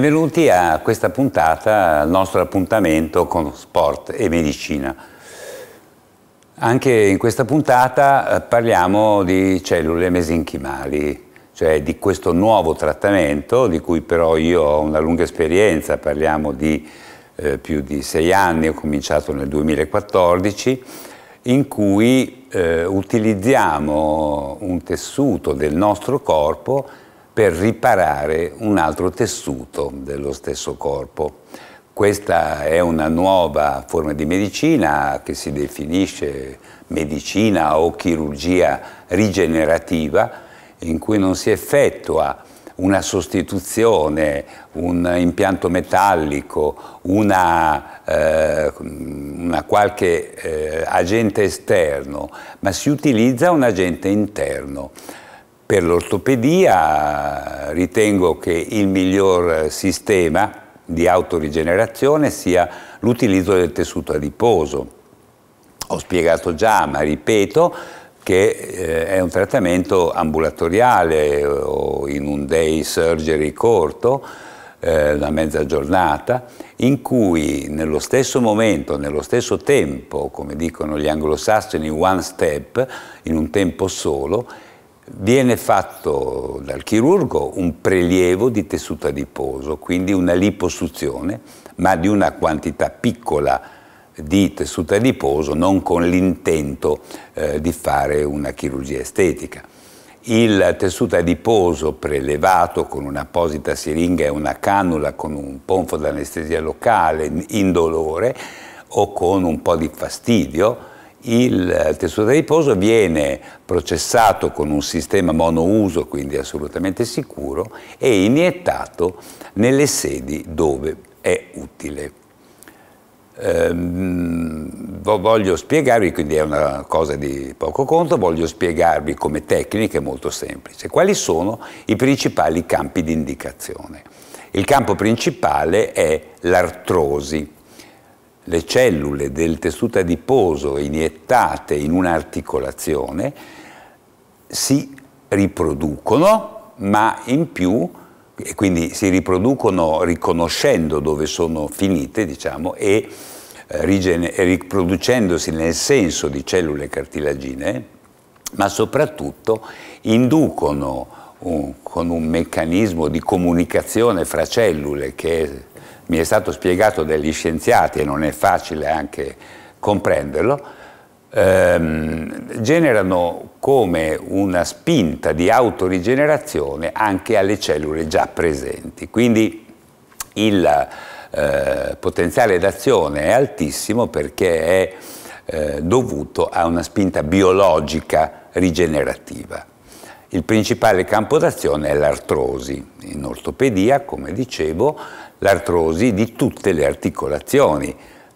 Benvenuti a questa puntata, al nostro appuntamento con sport e medicina. Anche in questa puntata eh, parliamo di cellule mesenchimali, cioè di questo nuovo trattamento di cui però io ho una lunga esperienza, parliamo di eh, più di sei anni, ho cominciato nel 2014, in cui eh, utilizziamo un tessuto del nostro corpo per riparare un altro tessuto dello stesso corpo. Questa è una nuova forma di medicina che si definisce medicina o chirurgia rigenerativa in cui non si effettua una sostituzione, un impianto metallico, una, eh, una qualche eh, agente esterno, ma si utilizza un agente interno. Per l'ortopedia ritengo che il miglior sistema di autorigenerazione sia l'utilizzo del tessuto adiposo. Ho spiegato già, ma ripeto, che eh, è un trattamento ambulatoriale o in un day surgery corto, eh, una mezza giornata, in cui nello stesso momento, nello stesso tempo, come dicono gli anglosassoni, one step, in un tempo solo, viene fatto dal chirurgo un prelievo di tessuto adiposo, quindi una liposuzione, ma di una quantità piccola di tessuto adiposo, non con l'intento eh, di fare una chirurgia estetica. Il tessuto adiposo prelevato con un'apposita siringa e una cannula con un ponfo d'anestesia locale indolore o con un po' di fastidio, il tessuto da riposo viene processato con un sistema monouso, quindi assolutamente sicuro, e iniettato nelle sedi dove è utile. Ehm, voglio spiegarvi, quindi è una cosa di poco conto, voglio spiegarvi come tecnica è molto semplice quali sono i principali campi di indicazione. Il campo principale è l'artrosi le cellule del tessuto adiposo iniettate in un'articolazione si riproducono, ma in più e quindi si riproducono riconoscendo dove sono finite, diciamo, e eh, riproducendosi nel senso di cellule cartilaginee, ma soprattutto inducono un, con un meccanismo di comunicazione fra cellule che è mi è stato spiegato dagli scienziati e non è facile anche comprenderlo, ehm, generano come una spinta di autorigenerazione anche alle cellule già presenti. Quindi il eh, potenziale d'azione è altissimo perché è eh, dovuto a una spinta biologica rigenerativa. Il principale campo d'azione è l'artrosi, in ortopedia, come dicevo, l'artrosi di tutte le articolazioni,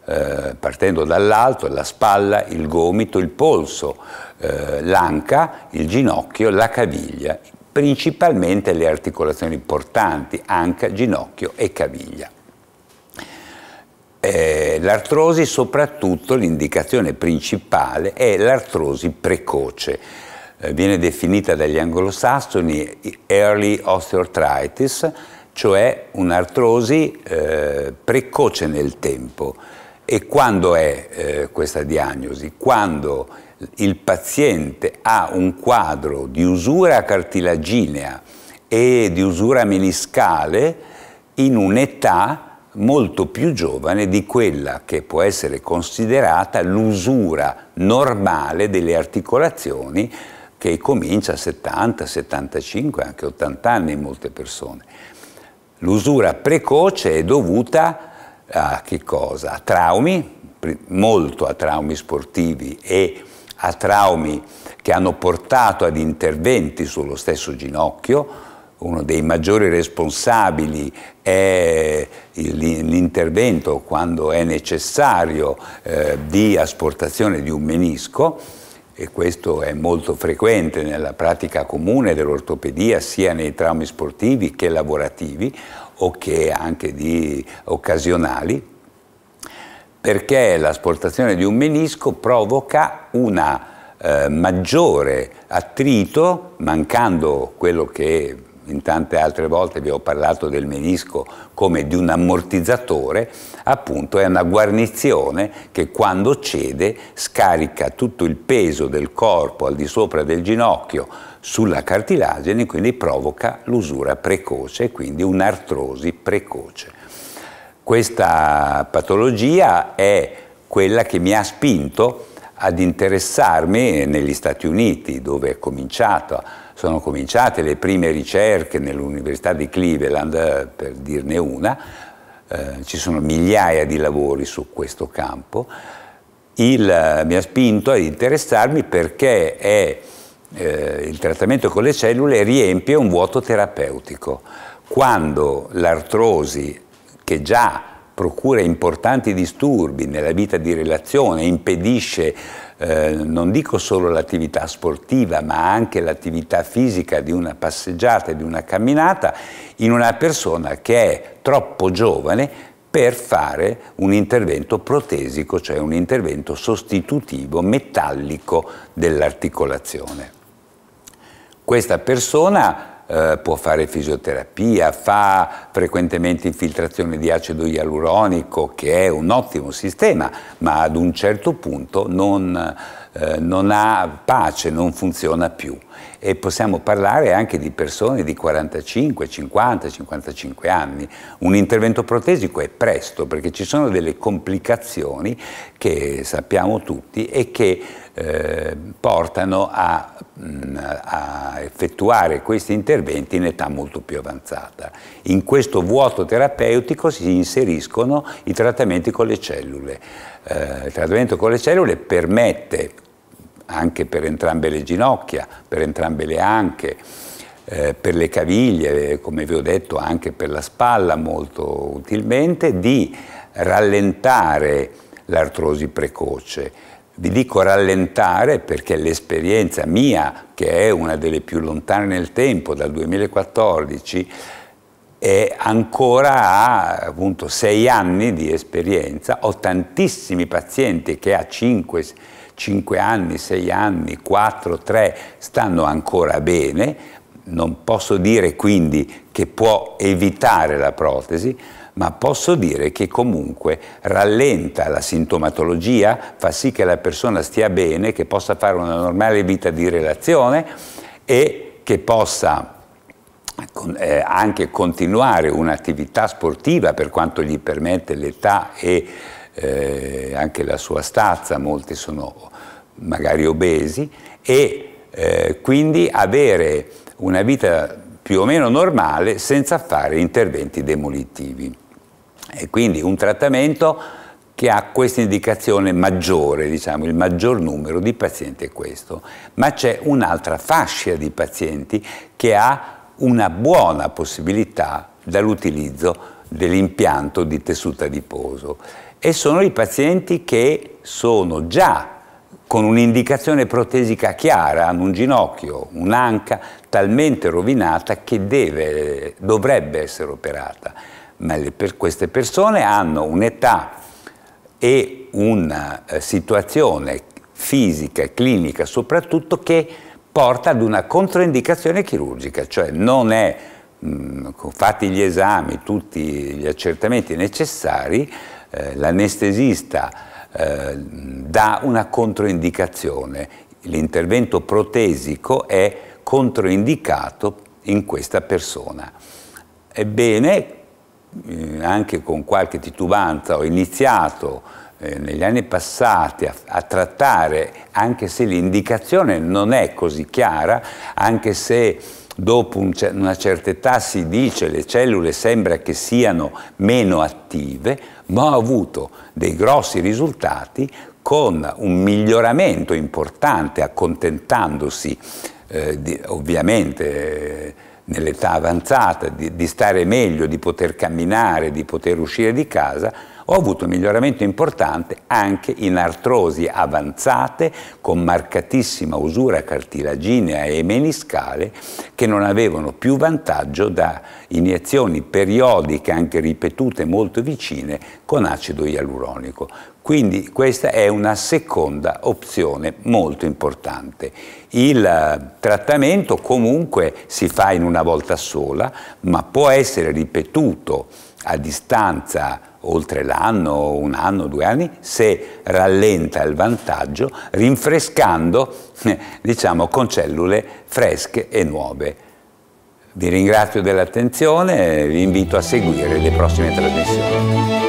eh, partendo dall'alto, la spalla, il gomito, il polso, eh, l'anca, il ginocchio, la caviglia, principalmente le articolazioni portanti, anca, ginocchio e caviglia. Eh, l'artrosi soprattutto, l'indicazione principale è l'artrosi precoce, eh, viene definita dagli anglosassoni early osteoarthritis, cioè un'artrosi eh, precoce nel tempo. E quando è eh, questa diagnosi? Quando il paziente ha un quadro di usura cartilaginea e di usura meniscale in un'età molto più giovane di quella che può essere considerata l'usura normale delle articolazioni che comincia a 70, 75, anche 80 anni in molte persone. L'usura precoce è dovuta a, a traumi, molto a traumi sportivi e a traumi che hanno portato ad interventi sullo stesso ginocchio. Uno dei maggiori responsabili è l'intervento quando è necessario eh, di asportazione di un menisco e questo è molto frequente nella pratica comune dell'ortopedia sia nei traumi sportivi che lavorativi o che anche di occasionali, perché l'asportazione di un menisco provoca un eh, maggiore attrito, mancando quello che in tante altre volte vi ho parlato del menisco come di un ammortizzatore, appunto è una guarnizione che quando cede scarica tutto il peso del corpo al di sopra del ginocchio sulla cartilagine, quindi provoca l'usura precoce quindi un'artrosi precoce. Questa patologia è quella che mi ha spinto ad interessarmi negli Stati Uniti, dove è cominciato sono cominciate le prime ricerche nell'Università di Cleveland, per dirne una, eh, ci sono migliaia di lavori su questo campo, il, eh, mi ha spinto ad interessarmi perché è, eh, il trattamento con le cellule riempie un vuoto terapeutico. Quando l'artrosi, che già procura importanti disturbi nella vita di relazione, impedisce eh, non dico solo l'attività sportiva ma anche l'attività fisica di una passeggiata, di una camminata, in una persona che è troppo giovane per fare un intervento protesico, cioè un intervento sostitutivo metallico dell'articolazione. Questa persona eh, può fare fisioterapia, fa frequentemente infiltrazione di acido ialuronico che è un ottimo sistema, ma ad un certo punto non, eh, non ha pace, non funziona più e possiamo parlare anche di persone di 45, 50, 55 anni. Un intervento protesico è presto perché ci sono delle complicazioni che sappiamo tutti e che eh, portano a, mm, a effettuare questi interventi in età molto più avanzata. In questo vuoto terapeutico si inseriscono i trattamenti con le cellule. Eh, il trattamento con le cellule permette anche per entrambe le ginocchia, per entrambe le anche, eh, per le caviglie, come vi ho detto anche per la spalla molto utilmente, di rallentare l'artrosi precoce. Vi dico rallentare perché l'esperienza mia, che è una delle più lontane nel tempo, dal 2014, è ancora ha appunto sei anni di esperienza, ho tantissimi pazienti che a 5 5 anni, 6 anni, 4, 3 stanno ancora bene, non posso dire quindi che può evitare la protesi, ma posso dire che comunque rallenta la sintomatologia, fa sì che la persona stia bene, che possa fare una normale vita di relazione e che possa eh, anche continuare un'attività sportiva per quanto gli permette l'età e eh, anche la sua stazza, molti sono magari obesi e eh, quindi avere una vita più o meno normale senza fare interventi demolitivi. E quindi un trattamento che ha questa indicazione maggiore, diciamo, il maggior numero di pazienti è questo, ma c'è un'altra fascia di pazienti che ha una buona possibilità dall'utilizzo dell'impianto di tessuto adiposo e sono i pazienti che sono già con un'indicazione protesica chiara, hanno un ginocchio, un'anca talmente rovinata che deve, dovrebbe essere operata. Ma per queste persone hanno un'età e una eh, situazione fisica clinica soprattutto che porta ad una controindicazione chirurgica, cioè non è mh, mm, fatti gli esami, tutti gli accertamenti necessari, eh, l'anestesista eh, dà una controindicazione, l'intervento protesico è controindicato in questa persona. Ebbene, eh, anche con qualche titubanza ho iniziato eh, negli anni passati a, a, trattare, anche se l'indicazione non è così chiara, anche se dopo un, una certa età si dice che le cellule sembra che siano meno attive, ma ha avuto dei grossi risultati con un miglioramento importante, accontentandosi eh, di, ovviamente eh, nell'età avanzata di, di stare meglio, di poter camminare, di poter uscire di casa, ho avuto un miglioramento importante anche in artrosi avanzate con marcatissima usura cartilaginea e meniscale che non avevano più vantaggio da iniezioni periodiche, anche ripetute molto vicine, con acido ialuronico. Quindi questa è una seconda opzione molto importante. Il eh, trattamento comunque si fa in una volta sola, ma può essere ripetuto a distanza oltre l'anno, un anno, due anni, se rallenta il vantaggio rinfrescando eh, diciamo, con cellule fresche e nuove. Vi ringrazio dell'attenzione e vi invito a seguire le prossime trasmissioni.